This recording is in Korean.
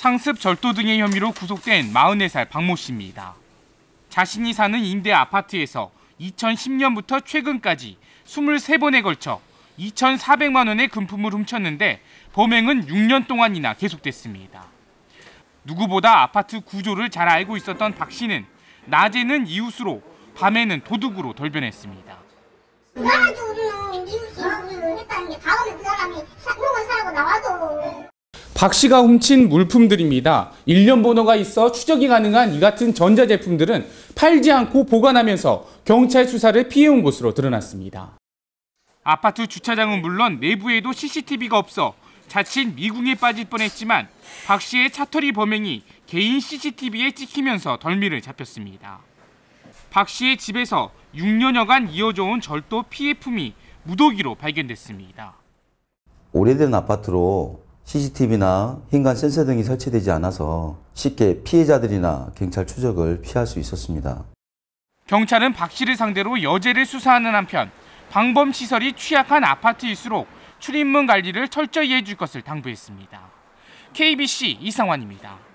상습 절도 등의 혐의로 구속된 44살 박모 씨입니다. 자신이 사는 임대 아파트에서 2010년부터 최근까지 23번에 걸쳐 2,400만 원의 금품을 훔쳤는데 범행은 6년 동안이나 계속됐습니다. 누구보다 아파트 구조를 잘 알고 있었던 박 씨는 낮에는 이웃으로 밤에는 도둑으로 돌변했습니다. 뭐박 씨가 훔친 물품들입니다. 일련 번호가 있어 추적이 가능한 이 같은 전자제품들은 팔지 않고 보관하면서 경찰 수사를 피해온 것으로 드러났습니다. 아파트 주차장은 물론 내부에도 CCTV가 없어 자칫 미궁에 빠질 뻔했지만 박 씨의 차터리 범행이 개인 CCTV에 찍히면서 덜미를 잡혔습니다. 박 씨의 집에서 6년여간 이어져온 절도 피해품이 무더기로 발견됐습니다. 오래된 아파트로 CCTV나 h i 간 센서 등이 설치되지 않아서 쉽게 피해자들이나 경찰 추적을 피할 수 있었습니다. 경찰은 박 씨를 상대로 여죄를 수사하는 한편 방범 시설이 취약한 아파트일수록 출입문 관리를 철저히 해줄 것을 당부했습니다. KBC 이상환입니다.